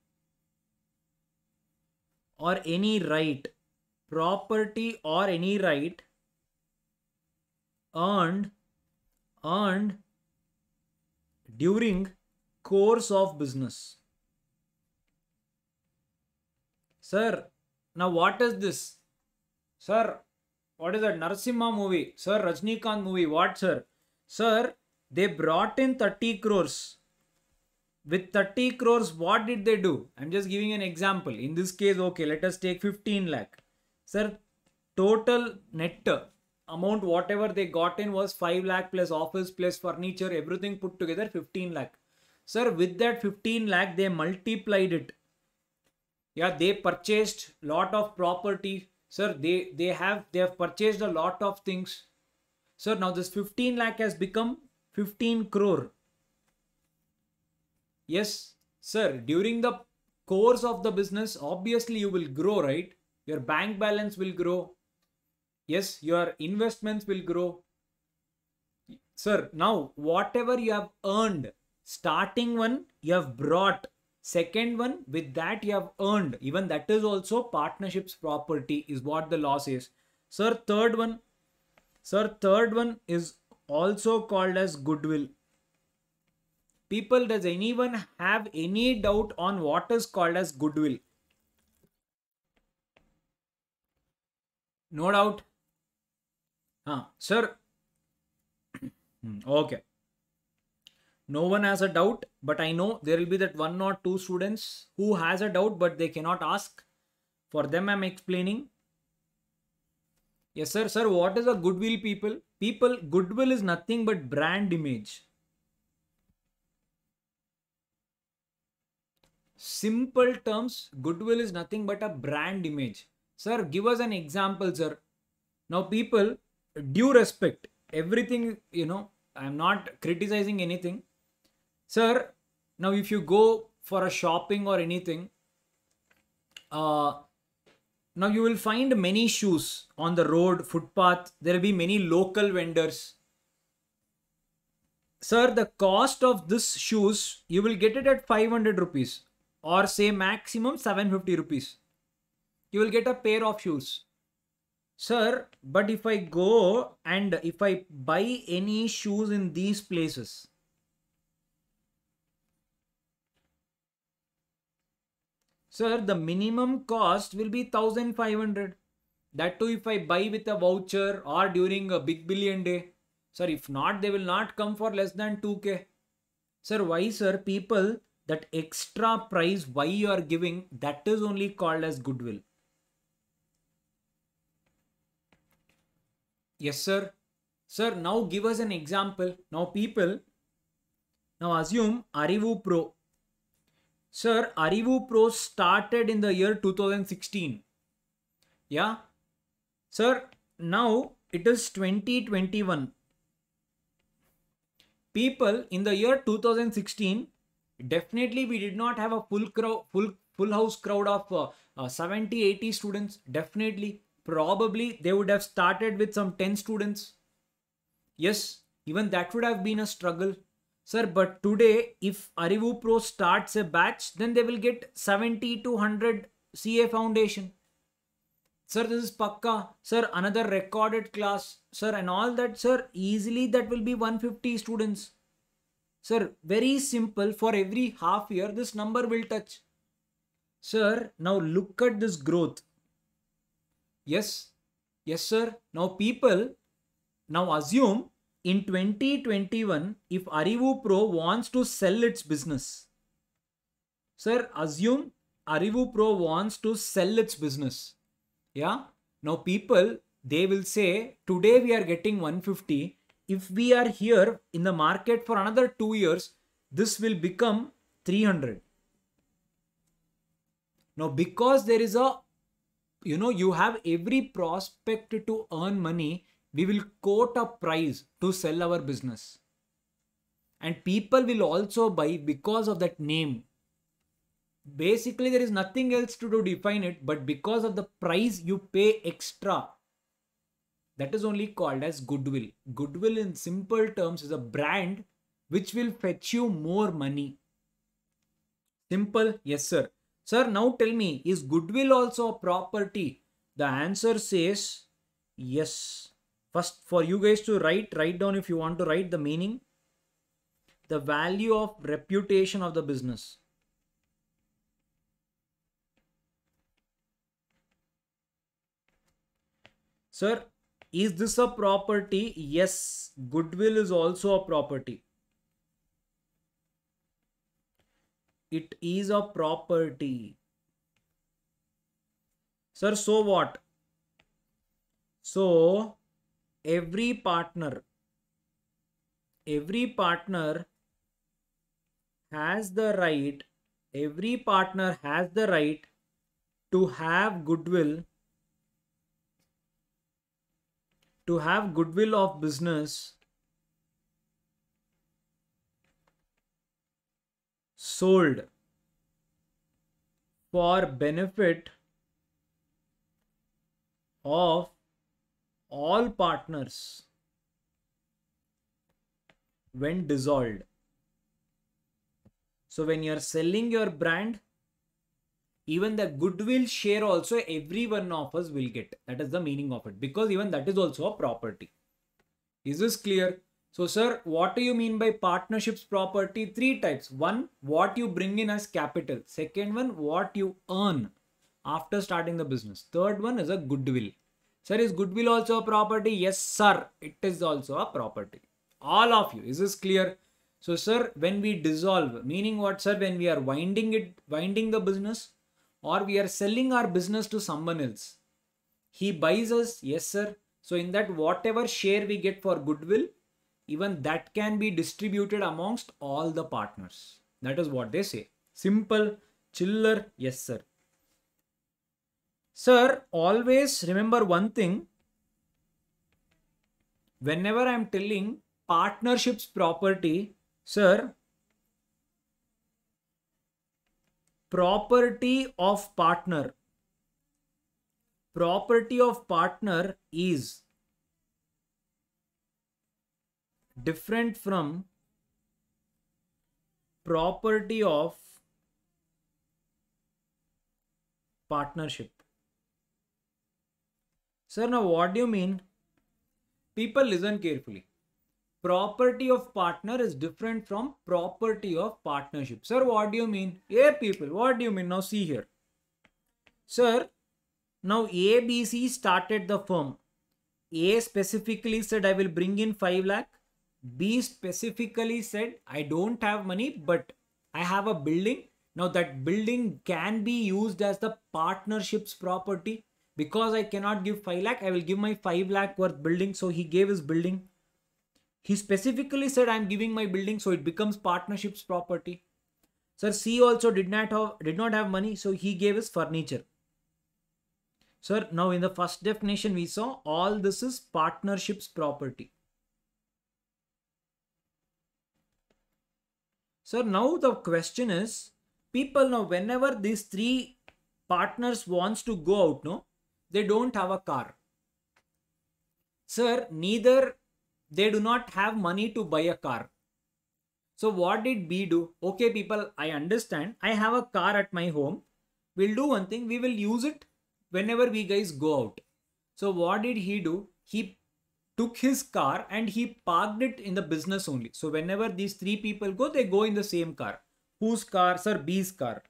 or any right property or any right earned earned during course of business sir now what is this sir what is that Narasimha movie sir rajnikant movie what sir sir they brought in 30 crores with 30 crores what did they do i'm just giving an example in this case okay let us take 15 lakh sir total net amount whatever they got in was 5 lakh plus office plus furniture everything put together 15 lakh sir with that 15 lakh they multiplied it yeah they purchased lot of property Sir, they, they have they have purchased a lot of things. Sir, now this 15 lakh has become 15 crore. Yes, sir, during the course of the business, obviously you will grow, right? Your bank balance will grow. Yes, your investments will grow. Sir, now whatever you have earned, starting one, you have brought Second one, with that you have earned. Even that is also partnership's property is what the law says. Sir, third one, sir, third one is also called as goodwill. People, does anyone have any doubt on what is called as goodwill? No doubt. Huh, sir. Hmm, okay no one has a doubt but i know there will be that one or two students who has a doubt but they cannot ask for them i'm explaining yes sir sir what is a goodwill people people goodwill is nothing but brand image simple terms goodwill is nothing but a brand image sir give us an example sir now people due respect everything you know i'm not criticizing anything Sir, now if you go for a shopping or anything, uh, now you will find many shoes on the road, footpath. There will be many local vendors. Sir, the cost of this shoes, you will get it at 500 rupees or say maximum 750 rupees. You will get a pair of shoes. Sir, but if I go and if I buy any shoes in these places, Sir, the minimum cost will be 1500. That too if I buy with a voucher or during a big billion day. Sir, if not, they will not come for less than 2k. Sir, why sir, people, that extra price why you are giving, that is only called as goodwill. Yes, sir. Sir, now give us an example. Now people, now assume Arivu Pro Sir, Arivu Pro started in the year 2016. Yeah. Sir, now it is 2021. People in the year 2016, definitely we did not have a full crowd, full full house crowd of uh, uh, 70 80 students definitely probably they would have started with some 10 students yes even that would have been a struggle Sir, but today if Arivu Pro starts a batch, then they will get 70 to 100 CA Foundation. Sir, this is Pakka. Sir, another recorded class. Sir, and all that, sir, easily that will be 150 students. Sir, very simple. For every half year, this number will touch. Sir, now look at this growth. Yes. Yes, sir. Now people, now assume in 2021, if Arivu Pro wants to sell its business, sir, assume Arivu Pro wants to sell its business. Yeah. Now, people, they will say, today we are getting 150. If we are here in the market for another two years, this will become 300. Now, because there is a, you know, you have every prospect to earn money, we will quote a price to sell our business. And people will also buy because of that name. Basically, there is nothing else to do define it, but because of the price you pay extra, that is only called as goodwill. Goodwill, in simple terms, is a brand which will fetch you more money. Simple, yes, sir. Sir, now tell me, is goodwill also a property? The answer says yes. First, for you guys to write, write down if you want to write the meaning, the value of reputation of the business. Sir, is this a property? Yes, goodwill is also a property. It is a property. Sir, so what? So, every partner every partner has the right every partner has the right to have goodwill to have goodwill of business sold for benefit of all partners when dissolved. So when you're selling your brand, even the goodwill share also every one of us will get. That is the meaning of it because even that is also a property. Is this clear? So sir, what do you mean by partnerships property? Three types. One, what you bring in as capital. Second one, what you earn after starting the business. Third one is a goodwill. Sir, is goodwill also a property? Yes, sir. It is also a property. All of you. Is this clear? So, sir, when we dissolve, meaning what, sir? When we are winding it, winding the business, or we are selling our business to someone else. He buys us, yes, sir. So, in that, whatever share we get for goodwill, even that can be distributed amongst all the partners. That is what they say. Simple, chiller, yes, sir. Sir, always remember one thing. Whenever I'm telling partnerships property, sir, property of partner, property of partner is different from property of partnership Sir, now what do you mean? People listen carefully. Property of partner is different from property of partnership. Sir, what do you mean? A people, what do you mean? Now see here. Sir, now ABC started the firm. A specifically said I will bring in 5 lakh. B specifically said I don't have money but I have a building. Now that building can be used as the partnership's property because I cannot give 5 lakh, I will give my 5 lakh worth building. So he gave his building. He specifically said, I'm giving my building. So it becomes partnership's property. Sir C also did not have, did not have money. So he gave his furniture. Sir, now in the first definition, we saw all this is partnership's property. Sir, now the question is, people now whenever these three partners wants to go out, no, they don't have a car. Sir, neither they do not have money to buy a car. So what did B do? Okay, people, I understand. I have a car at my home. We'll do one thing. We will use it whenever we guys go out. So what did he do? He took his car and he parked it in the business only. So whenever these three people go, they go in the same car. Whose car? Sir, B's car.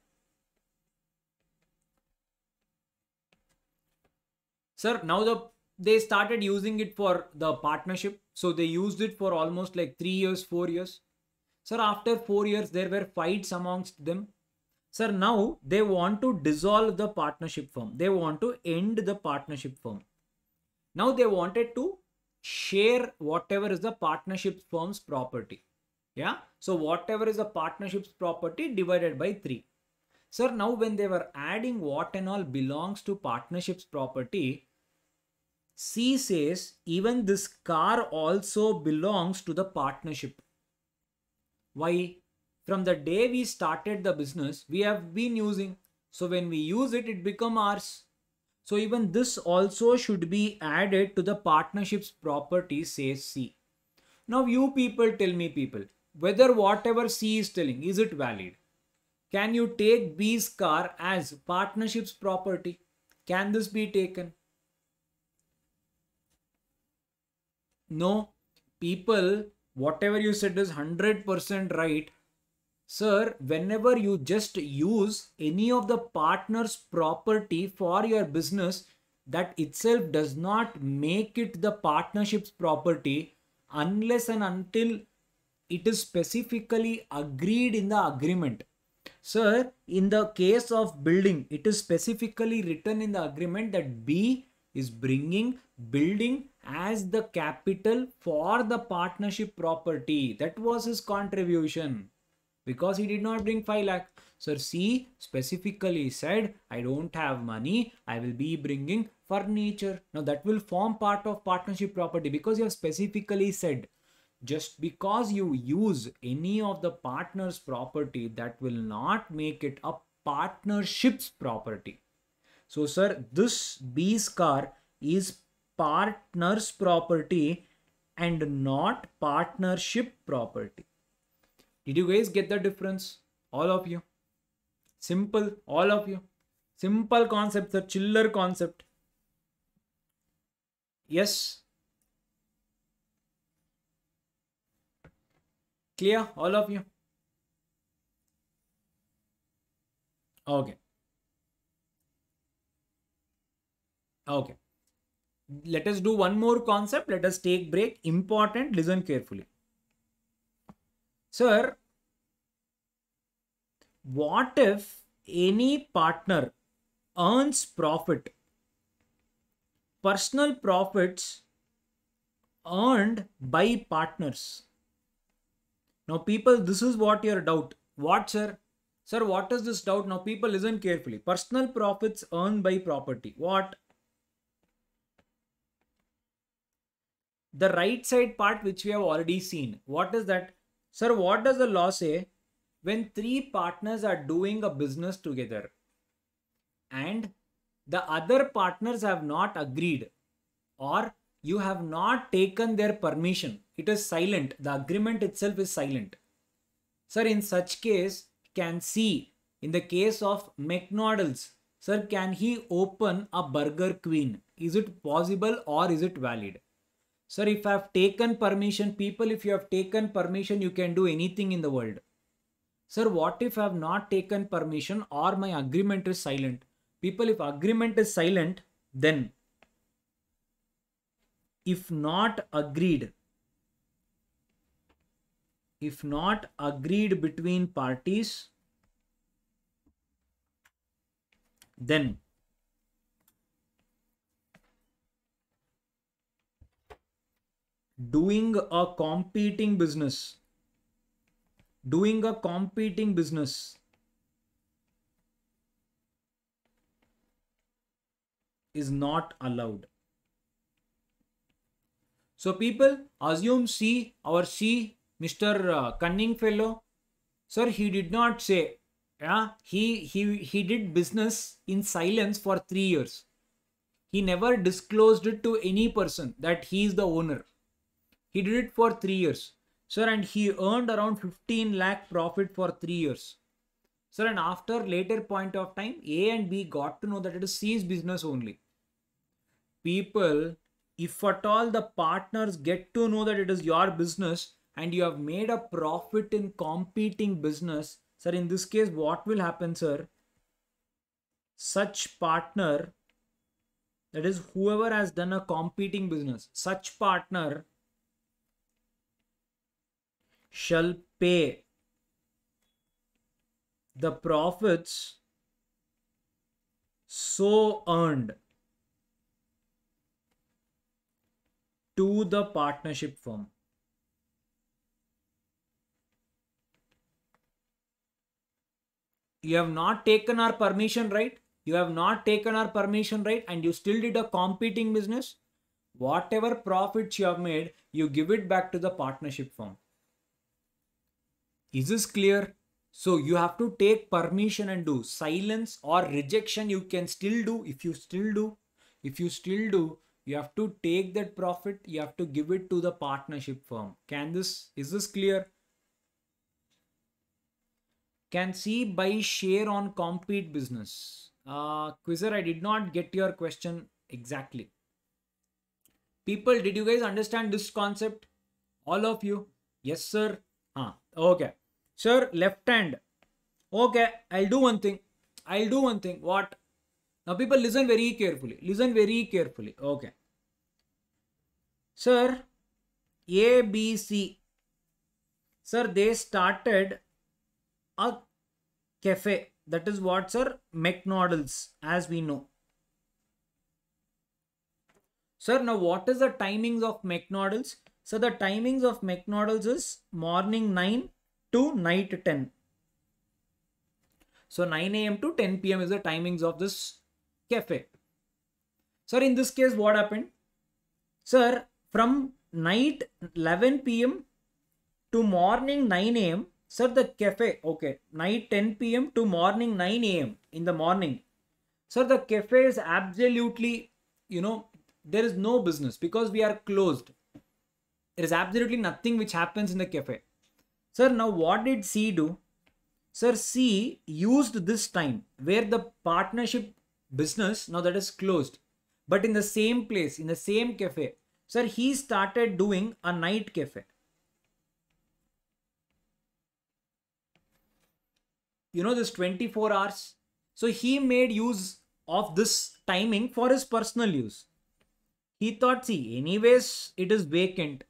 Sir, now the they started using it for the partnership. So they used it for almost like three years, four years. Sir, after four years, there were fights amongst them. Sir, now they want to dissolve the partnership firm. They want to end the partnership firm. Now they wanted to share whatever is the partnership firm's property. Yeah. So whatever is the partnership's property divided by three. Sir, now when they were adding what and all belongs to partnership's property, C says, even this car also belongs to the partnership. Why? From the day we started the business, we have been using. So when we use it, it become ours. So even this also should be added to the partnership's property, says C. Now you people tell me people, whether whatever C is telling, is it valid? Can you take B's car as partnership's property? Can this be taken? No, people, whatever you said is 100% right. Sir, whenever you just use any of the partner's property for your business, that itself does not make it the partnership's property unless and until it is specifically agreed in the agreement. Sir, in the case of building, it is specifically written in the agreement that B is bringing building as the capital for the partnership property. That was his contribution because he did not bring 5 lakh. Sir C specifically said, I don't have money, I will be bringing furniture. Now that will form part of partnership property because you have specifically said just because you use any of the partner's property that will not make it a partnership's property. So sir, this B's car is partner's property and not partnership property. Did you guys get the difference? All of you. Simple, all of you. Simple concept, the chiller concept. Yes. Clear, all of you. Okay. Okay let us do one more concept. Let us take break. Important, listen carefully. Sir, what if any partner earns profit? Personal profits earned by partners. Now, people, this is what your doubt. What, sir? Sir, what is this doubt? Now, people, listen carefully. Personal profits earned by property. What? the right side part which we have already seen. What is that? Sir, what does the law say? When three partners are doing a business together and the other partners have not agreed or you have not taken their permission, it is silent. The agreement itself is silent. Sir, in such case, can see in the case of McDonald's, sir, can he open a Burger Queen? Is it possible or is it valid? Sir, if I have taken permission, people, if you have taken permission, you can do anything in the world. Sir, what if I have not taken permission or my agreement is silent? People, if agreement is silent, then if not agreed, if not agreed between parties, then doing a competing business doing a competing business is not allowed so people assume C, our C, Mr. Uh, Cunning fellow. Sir, he did not say. Yeah, he, he, he did business in silence for three years. He never disclosed it to any person that he is the owner. He did it for three years. Sir, and he earned around 15 lakh profit for three years. Sir, and after later point of time, A and B got to know that it is C's business only. People, if at all the partners get to know that it is your business and you have made a profit in competing business, sir, in this case, what will happen, sir? Such partner that is whoever has done a competing business such partner shall pay the profits so earned to the partnership firm. You have not taken our permission, right? You have not taken our permission, right? And you still did a competing business. Whatever profits you have made, you give it back to the partnership firm. Is this clear? So you have to take permission and do silence or rejection. You can still do if you still do. If you still do, you have to take that profit. You have to give it to the partnership firm. Can this is this clear? Can see by share on compete business. Uh, Quizzer, I did not get your question exactly. People, did you guys understand this concept? All of you? Yes, sir. Huh? okay. Sir, left hand. Okay, I'll do one thing. I'll do one thing. What? Now people listen very carefully. Listen very carefully. Okay. Sir, A, B, C. Sir, they started a cafe. That is what, sir? McDonald's, as we know. Sir, now what is the timings of McDonald's? So the timings of McDonald's is morning 9 to night 10. So 9 a.m. to 10 p.m. is the timings of this cafe. Sir, in this case, what happened? Sir, from night 11 p.m. to morning 9 a.m., sir, the cafe, okay, night 10 p.m. to morning 9 a.m. in the morning, sir, the cafe is absolutely, you know, there is no business because we are closed. There is absolutely nothing which happens in the cafe. Sir, now what did C do? Sir, C used this time where the partnership business, now that is closed, but in the same place, in the same cafe, sir, he started doing a night cafe. You know, this 24 hours. So he made use of this timing for his personal use. He thought, see, anyways, it is vacant.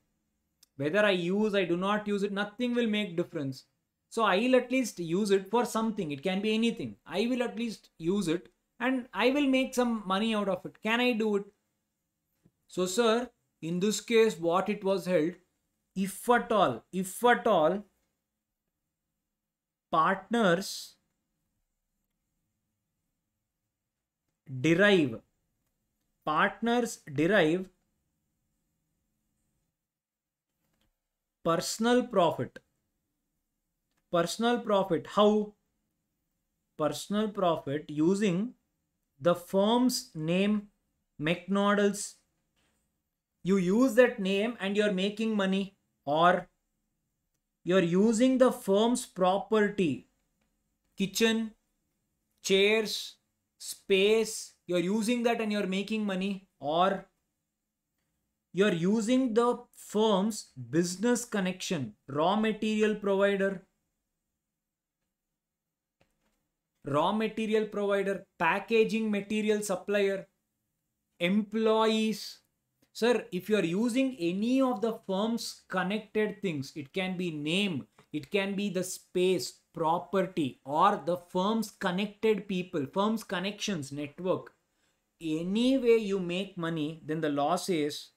Whether I use, I do not use it, nothing will make difference. So I'll at least use it for something. It can be anything. I will at least use it and I will make some money out of it. Can I do it? So sir, in this case, what it was held, if at all, if at all, partners derive partners derive personal profit personal profit how personal profit using the firm's name mcdonald's you use that name and you're making money or you're using the firm's property kitchen chairs space you're using that and you're making money or you're using the firm's business connection, raw material provider, raw material provider, packaging material supplier, employees. Sir, if you're using any of the firm's connected things, it can be name, it can be the space, property, or the firm's connected people, firm's connections, network. Any way you make money, then the law says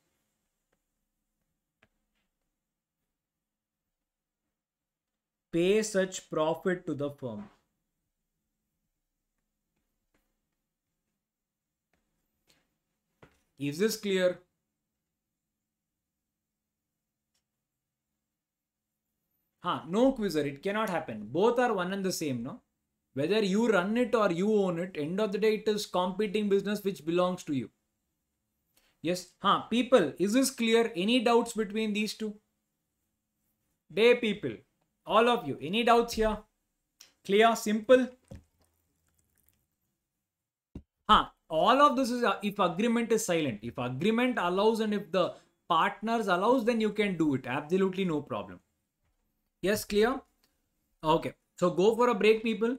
pay such profit to the firm. Is this clear? Huh, no quizzer, it cannot happen. Both are one and the same, no? Whether you run it or you own it, end of the day it is competing business which belongs to you. Yes, huh, people, is this clear? Any doubts between these two? Day people. All of you. Any doubts here? Clear? Simple? Huh. All of this is uh, if agreement is silent. If agreement allows and if the partners allows, then you can do it. Absolutely no problem. Yes, clear? Okay. So go for a break, people.